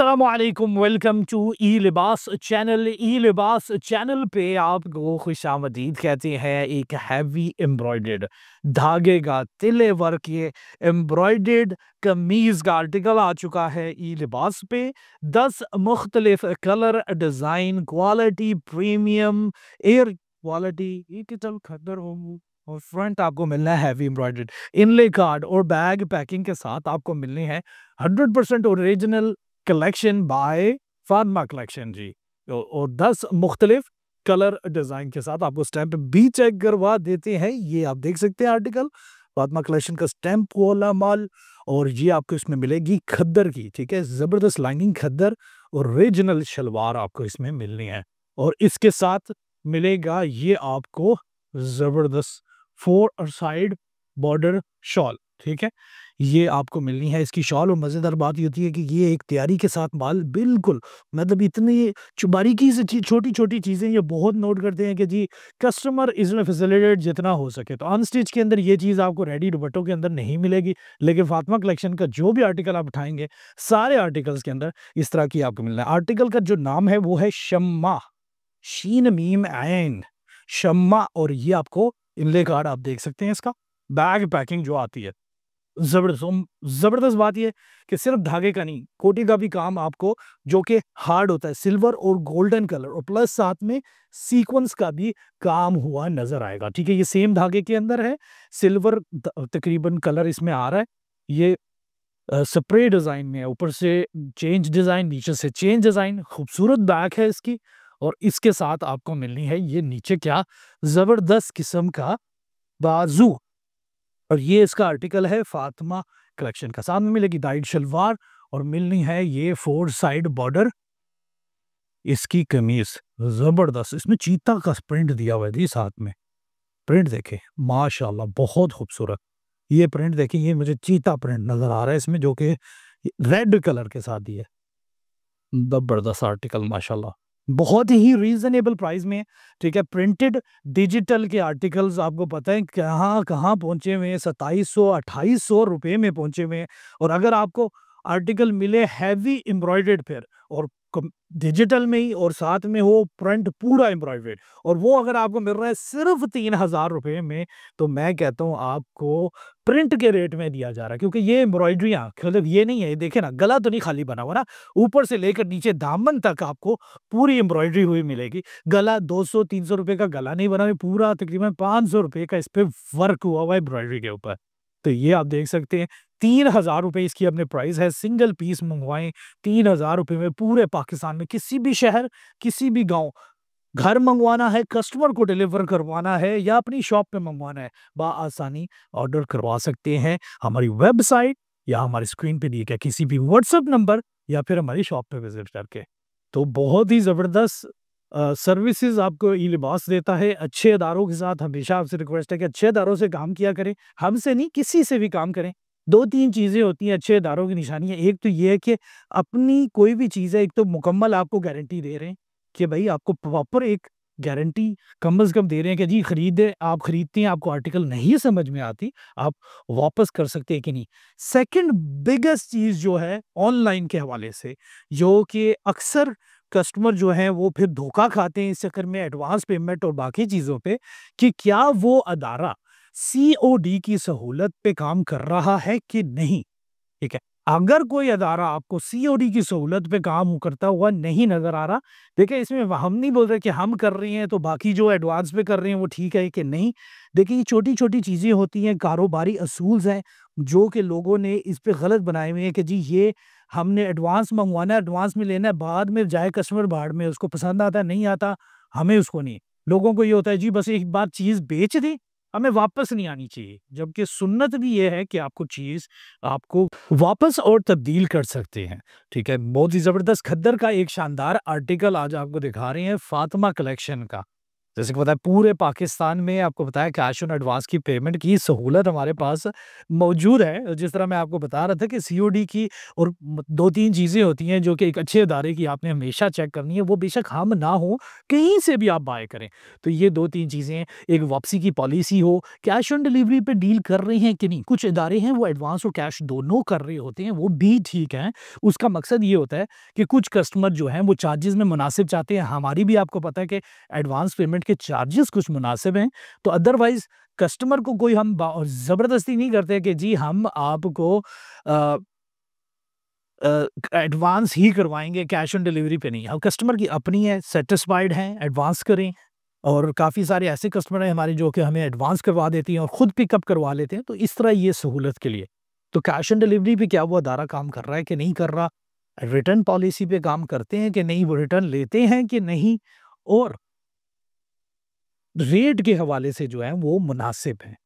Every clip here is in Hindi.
असलम वेलकम टू ई लिबास चैनल ई लिबास चैनल पे आपको खुश आमदीद कहते हैं एक हैवी एम्ब्रॉयड धागे का तिले वर्क ये एम्ब्रॉयड कमीज़ का आर्टिकल आ चुका है ई लिबास पे दस मुख्तलिफ colour design quality premium air quality ये कि चल खतर हो और फ्रंट आपको मिलना है हैवी एम्ब्रॉयड इनले कार्ड और बैग पैकिंग के साथ आपको मिलनी है hundred percent original collection by फार्मा कलेक्शन जी और दस मुख्तलिफ कलर डिज़ाइन के साथ आपको स्टैंप भी चेक करवा देते हैं ये आप देख सकते हैं आर्टिकल फातमा कलेक्शन का स्टैंप वाला माल और ये आपको इसमें मिलेगी खद्दर की ठीक है ज़बरदस्त लाइनिंग खद्दर और रिजनल शलवार आपको इसमें मिलनी है और इसके साथ मिलेगा ये आपको ज़बरदस्त फोर साइड बॉर्डर शॉल ठीक है ये आपको मिलनी है इसकी शॉल और मज़ेदार बात ये होती है कि ये एक तैयारी के साथ माल बिल्कुल मतलब इतनी बारीकी से छोटी छोटी चीज़ें ये बहुत नोट करते हैं कि जी कस्टमर इसमें फेसिलिटेड जितना हो सके तो ऑन स्टेज के अंदर ये चीज़ आपको रेडी डुबटो के अंदर नहीं मिलेगी लेकिन फातमा कलेक्शन का जो भी आर्टिकल आप उठाएंगे सारे आर्टिकल्स के अंदर इस तरह की आपको मिलना है आर्टिकल का जो नाम है वो है शम्मा शीन मीम एन शम्मा और ये आपको इनले कार्ड आप देख सकते हैं इसका बैग पैकिंग जो आती है जबरदस्त जबरदस्त बात यह कि सिर्फ धागे का नहीं कोटी का भी काम आपको जो कि हार्ड होता है सिल्वर और गोल्डन कलर और प्लस साथ में सीक्वेंस का भी काम हुआ नजर आएगा ठीक है ये सेम धागे के अंदर है सिल्वर तकरीबन कलर इसमें आ रहा है ये स्प्रे डिज़ाइन में है ऊपर से चेंज डिज़ाइन नीचे से चेंज डिज़ाइन खूबसूरत बैक है इसकी और इसके साथ आपको मिलनी है ये नीचे क्या ज़बरदस्त किस्म का बाजू और ये इसका आर्टिकल है फातिमा कलेक्शन का साथ में मिलेगी दाइड शलवार और मिलनी है ये फोर साइड बॉर्डर इसकी कमीज जबरदस्त इसमें चीता का प्रिंट दिया हुआ है जी साथ में प्रिंट देखे माशाल्लाह बहुत खूबसूरत ये प्रिंट देखें ये मुझे चीता प्रिंट नज़र आ रहा है इसमें जो कि रेड कलर के साथ दी है जबरदस्त आर्टिकल माशाल्लाह बहुत ही रीजनेबल प्राइस में ठीक है प्रिंटेड डिजिटल के आर्टिकल्स आपको पता है कहाँ कहाँ पहुँचे हुए हैं सत्ताईस सौ अट्ठाईस सौ रुपये में पहुँचे हुए हैं और अगर आपको आर्टिकल मिले हैवी एम्ब्रॉयडेड फिर और डिजिटल में ही और साथ में हो प्रिंट पूरा एम्ब्रॉयड और वो अगर आपको मिल रहा है सिर्फ तीन हज़ार रुपये में तो मैं कहता हूँ आपको प्रिंट के रेट में दिया जा रहा है क्योंकि ये एम्ब्रॉयड्रियाँ मतलब ये नहीं है देखे ना गला तो नहीं खाली बना हुआ ना ऊपर से लेकर नीचे दामन तक आपको पूरी एम्ब्रॉयड्री हुई मिलेगी गला दो सौ रुपये का गला नहीं बना हुआ पूरा तकरीबन पाँच सौ रुपये का इस पर वर्क हुआ हुआ एम्ब्रॉयड्री के ऊपर तो ये आप देख सकते हैं तीन हज़ार रुपये इसकी अपने प्राइस है सिंगल पीस मंगवाएं तीन हज़ार रुपये में पूरे पाकिस्तान में किसी भी शहर किसी भी गांव घर मंगवाना है कस्टमर को डिलीवर करवाना है या अपनी शॉप पे मंगवाना है आसानी ऑर्डर करवा सकते हैं हमारी वेबसाइट या हमारी स्क्रीन पे दिए गए किसी भी व्हाट्सएप नंबर या फिर हमारी शॉप पे विजिट करके तो बहुत ही ज़बरदस्त सर्विसेज आपको ई लिबास देता है अच्छे अदारों के साथ हमेशा आपसे रिक्वेस्ट है कि अच्छे अदारों से काम किया करें हमसे नहीं किसी से भी काम करें दो तीन चीज़ें होती हैं अच्छे इदारों की निशानियाँ एक तो ये है कि अपनी कोई भी चीज़ है एक तो मुकम्मल आपको गारंटी दे रहे हैं कि भाई आपको प्रॉपर एक गारंटी कम अज़ कम दे रहे हैं कि जी खरीदे आप ख़रीदते हैं आपको आर्टिकल नहीं समझ में आती आप वापस कर सकते हैं कि नहीं सेकंड बिगेस्ट चीज़ जो है ऑनलाइन के हवाले से जो कि अक्सर कस्टमर जो हैं वो फिर धोखा खाते हैं इस चक्कर में एडवांस पेमेंट और बाकी चीज़ों पे कि क्या वो अदारा सीओडी की सहूलत पे काम कर रहा है कि नहीं ठीक है अगर कोई अदारा आपको सीओडी की सहूलत पे काम करता हुआ नहीं नजर आ रहा देखिए इसमें हम नहीं बोल रहे कि हम कर रहे हैं तो बाकी जो एडवांस पे कर रहे हैं वो ठीक है कि नहीं देखिए ये छोटी छोटी चीज़ें होती हैं कारोबारी असूल हैं जो कि लोगों ने इस पे गलत बनाए हुए हैं कि जी ये हमने एडवांस मंगवाना है एडवांस में लेना है बाद में जाए कस्टमर बाढ़ में उसको पसंद आता नहीं आता हमें उसको नहीं लोगों को ये होता है जी बस एक बार चीज़ बेच दें हमें वापस नहीं आनी चाहिए जबकि सुन्नत भी ये है कि आपको चीज़ आपको वापस और तब्दील कर सकते हैं ठीक है बहुत ही ज़बरदस्त खद्दर का एक शानदार आर्टिकल आज आपको दिखा रहे हैं फातिमा कलेक्शन का जैसे कि पता है पूरे पाकिस्तान में आपको बताया कैश ऑन एडवांस की पेमेंट की सहूलत हमारे पास मौजूद है जिस तरह मैं आपको बता रहा था कि सी की और दो तीन चीज़ें होती हैं जो कि एक अच्छे इदारे की आपने हमेशा चेक करनी है वो बेशक हम ना हो कहीं से भी आप बाय करें तो ये दो तीन चीज़ें एक वापसी की पॉलिसी हो कैश ऑन डिलीवरी पर डील कर रहे हैं कि नहीं कुछ इदारे हैं वो एडवांस और कैश दोनों कर रहे होते हैं वो भी ठीक हैं उसका मकसद ये होता है कि कुछ कस्टमर जो हैं वो चार्जेस में मुनासिब चाहते हैं हमारी भी आपको पता है कि एडवांस पेमेंट उसके चार्जेस कुछ मुनासिब हैं तो अदरवाइज़ कस्टमर को कोई हम ज़बरदस्ती नहीं करते कि जी हम आपको एडवांस ही करवाएंगे कैश ऑन डिलीवरी पे नहीं अब कस्टमर की अपनी है सेटिस्फाइड हैं एडवांस करें और काफ़ी सारे ऐसे कस्टमर हैं हमारे जो कि हमें एडवांस करवा देती हैं और ख़ुद पिकअप करवा लेते हैं तो इस तरह ये सहूलत के लिए तो कैश ऑन डिलीवरी पे क्या वो अदारा काम कर रहा है कि नहीं कर रहा रिटर्न पॉलिसी पे काम करते हैं कि नहीं वो रिटर्न लेते हैं कि नहीं और रेट के हवाले से जो है वो मुनासिब है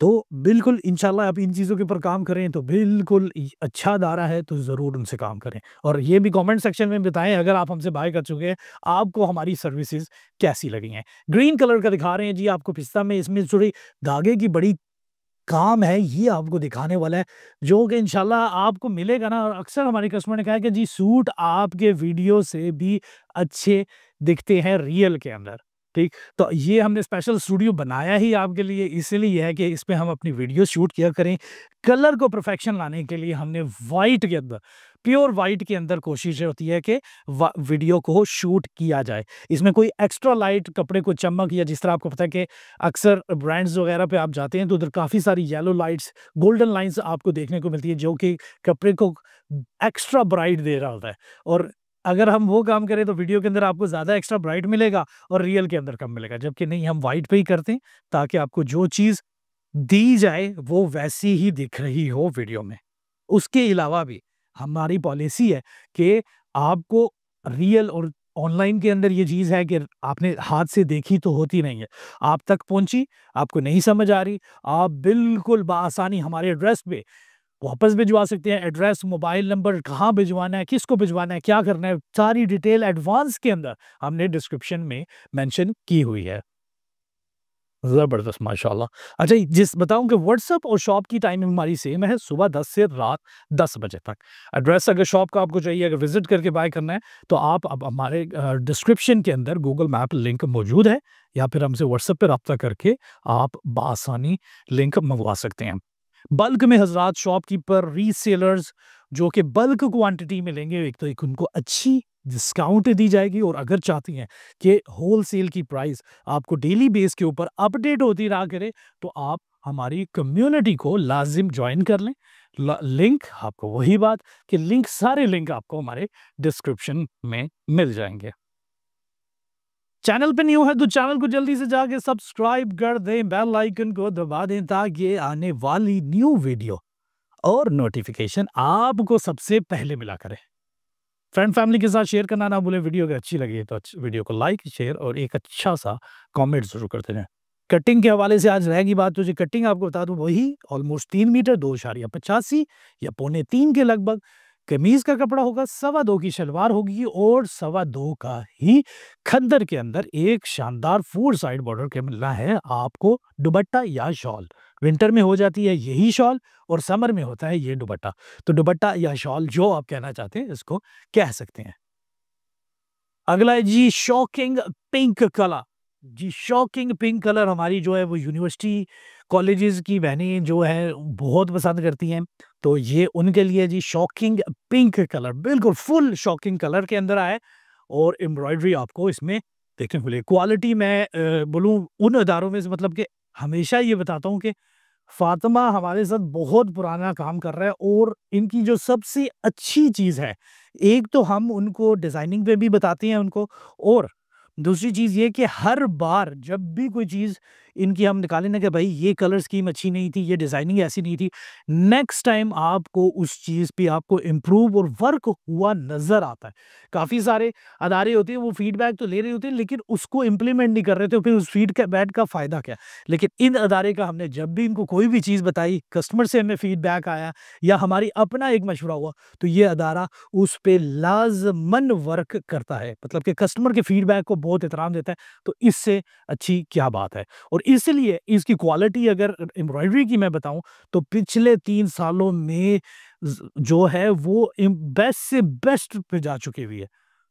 तो बिल्कुल इनशाला आप इन चीज़ों के ऊपर काम करें तो बिल्कुल अच्छा दारा है तो ज़रूर उनसे काम करें और ये भी कमेंट सेक्शन में बताएं अगर आप हमसे बाय कर चुके हैं आपको हमारी सर्विसेज कैसी लगी हैं ग्रीन कलर का दिखा रहे हैं जी आपको पिस्ता में इसमें थोड़ी धागे की बड़ी काम है ये आपको दिखाने वाला है जो कि इनशाला आपको मिलेगा ना और अक्सर हमारे कस्टमर ने कहा है कि जी सूट आपके वीडियो से भी अच्छे दिखते हैं रियल के अंदर ठीक तो ये हमने स्पेशल स्टूडियो बनाया ही आपके लिए इसीलिए है कि इस पर हम अपनी वीडियो शूट किया करें कलर को परफेक्शन लाने के लिए हमने वाइट के अंदर प्योर वाइट के अंदर कोशिश होती है कि वीडियो को शूट किया जाए इसमें कोई एक्स्ट्रा लाइट कपड़े को चमक या जिस तरह आपको पता है कि अक्सर ब्रांड्स वगैरह पे आप जाते हैं तो उधर काफ़ी सारी येलो लाइट्स गोल्डन लाइन्स आपको देखने को मिलती है जो कि कपड़े को एक्स्ट्रा ब्राइट दे रहा होता है और अगर हम वो काम करें तो वीडियो के अंदर आपको ज़्यादा एक्स्ट्रा ब्राइट मिलेगा और रियल के अंदर कम मिलेगा जबकि नहीं हम व्हाइट पे ही करते हैं ताकि आपको जो चीज़ दी जाए वो वैसी ही दिख रही हो वीडियो में उसके अलावा भी हमारी पॉलिसी है कि आपको रियल और ऑनलाइन के अंदर ये चीज़ है कि आपने हाथ से देखी तो होती नहीं है आप तक पहुंची आपको नहीं समझ आ रही आप बिल्कुल बासानी हमारे एड्रेस पे वापस भिजवा सकते हैं एड्रेस मोबाइल नंबर कहाँ भिजवाना है किसको भिजवाना है क्या करना है सारी डिटेल एडवांस के अंदर हमने डिस्क्रिप्शन में मेंशन की हुई है ज़बरदस्त माशाल्लाह अच्छा जिस बताऊं कि व्हाट्सअप और शॉप की टाइमिंग हमारी सेम है सुबह 10 से रात 10 बजे तक एड्रेस अगर शॉप का आपको चाहिए अगर विजिट करके बाय करना है तो आप अब हमारे डिस्क्रिप्शन के अंदर गूगल मैप लिंक मौजूद है या फिर हमसे व्हाट्सअप पर रबता करके आप बसानी लिंक मंगवा सकते हैं बल्क में हजरात शॉपकीपर रीसेलर्स जो कि बल्क क्वांटिटी में लेंगे एक तो एक उनको अच्छी डिस्काउंट दी जाएगी और अगर चाहती हैं कि होल सेल की प्राइस आपको डेली बेस के ऊपर अपडेट होती रहा करे तो आप हमारी कम्युनिटी को लाजिम ज्वाइन कर लें लिंक आपको वही बात कि लिंक सारे लिंक आपको हमारे डिस्क्रिप्शन में मिल जाएंगे चैनल पे न्यू है तो चैनल को जल्दी से जाके सब्सक्राइब कर दें बेल आइकन को दबा दें ताकि आने वाली न्यू वीडियो और नोटिफिकेशन आपको सबसे पहले मिला करें फ्रेंड फैमिली के साथ शेयर करना ना भूलें वीडियो अगर अच्छी लगी तो वीडियो को लाइक शेयर और एक अच्छा सा कमेंट जरूर करते रहें कटिंग के हवाले से आज रहेगी बात तो जो कटिंग आपको बता दूं वही ऑलमोस्ट तीन मीटर दो इशारिया पचासी या पौने तीन के लगभग कमीज का कपड़ा होगा सवा दो की शलवार होगी और सवा दो का ही खंदर के अंदर एक शानदार फोर साइड बॉर्डर के मिलना है आपको दुबट्टा या शॉल विंटर में हो जाती है यही शॉल और समर में होता है ये दुबट्टा तो दुबट्टा या शॉल जो आप कहना चाहते हैं इसको कह सकते हैं अगला है जी शॉकिंग पिंक कलर जी शॉकिंग पिंक कलर हमारी जो है वो यूनिवर्सिटी कॉलेजेस की बहनें जो है बहुत पसंद करती हैं तो ये उनके लिए जी शॉकिंग पिंक कलर बिल्कुल फुल शॉकिंग कलर के अंदर आए और एम्ब्रॉयडरी आपको इसमें देखने को मिले क्वालिटी मैं बोलूँ उन अदारों में से मतलब कि हमेशा ये बताता हूँ कि फातिमा हमारे साथ बहुत पुराना काम कर रहा है और इनकी जो सबसे अच्छी चीज़ है एक तो हम उनको डिज़ाइनिंग पे भी बताते हैं उनको और दूसरी चीज़ ये कि हर बार जब भी कोई चीज़ इनकी हम निकालें ना कि भाई ये कलर स्कीम अच्छी नहीं थी ये डिज़ाइनिंग ऐसी नहीं थी नेक्स्ट टाइम आपको उस चीज़ पे आपको इम्प्रूव और वर्क हुआ नज़र आता है काफ़ी सारे अदारे होते हैं वो फीडबैक तो ले रहे होते हैं लेकिन उसको इम्प्लीमेंट नहीं कर रहे थे फिर उस फीडबैक का फ़ायदा क्या लेकिन इन अदारे का हमने जब भी इनको कोई भी चीज़ बताई कस्टमर से हमें फीडबैक आया या हमारी अपना एक मशुरा हुआ तो ये अदारा उस पर लाजमन वर्क करता है मतलब कि कस्टमर के फीडबैक को बहुत एहतराम देता है तो इससे अच्छी क्या बात है और इसलिए इसकी क्वालिटी अगर एम्ब्रॉयडरी की मैं बताऊं तो पिछले तीन सालों में जो है वो बेस्ट से बेस्ट पे जा चुकी हुई है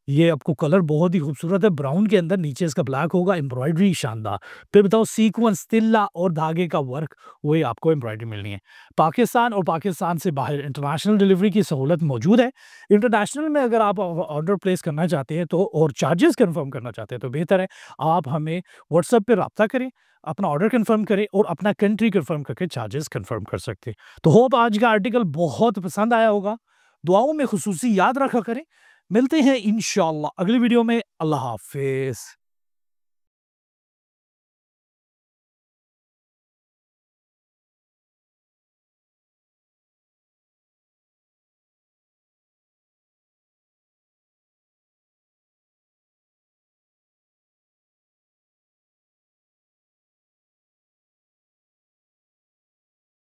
ये आपको कलर बहुत ही खूबसूरत है ब्राउन के अंदर नीचे इसका ब्लैक होगा एम्ब्रॉयडरी शानदार फिर बताओ सीक्वेंस तिल्ला और धागे का वर्क वही आपको एम्ब्रॉयडरी मिलनी है पाकिस्तान और पाकिस्तान से बाहर इंटरनेशनल डिलीवरी की सहूलत मौजूद है इंटरनेशनल में अगर आप ऑर्डर प्लेस करना चाहते हैं तो और चार्जेस कन्फर्म करना चाहते हैं तो बेहतर है आप हमें व्हाट्सएप पर रबता करें अपना ऑर्डर कंफर्म करें और अपना कंट्री कंफर्म करके चार्जेस कंफर्म कर सकते हैं तो होप आज का आर्टिकल बहुत पसंद आया होगा दुआओं में खसूसी याद रखा करें मिलते हैं इन अगली वीडियो में अल्लाह हाफिज़